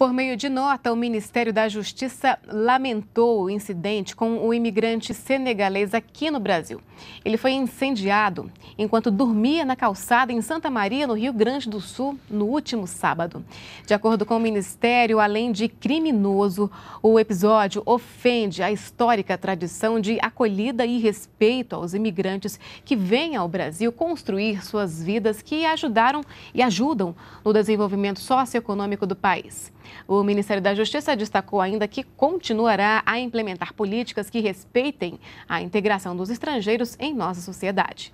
Por meio de nota, o Ministério da Justiça lamentou o incidente com o imigrante senegalês aqui no Brasil. Ele foi incendiado enquanto dormia na calçada em Santa Maria, no Rio Grande do Sul, no último sábado. De acordo com o Ministério, além de criminoso, o episódio ofende a histórica tradição de acolhida e respeito aos imigrantes que vêm ao Brasil construir suas vidas que ajudaram e ajudam no desenvolvimento socioeconômico do país. O Ministério da Justiça destacou ainda que continuará a implementar políticas que respeitem a integração dos estrangeiros em nossa sociedade.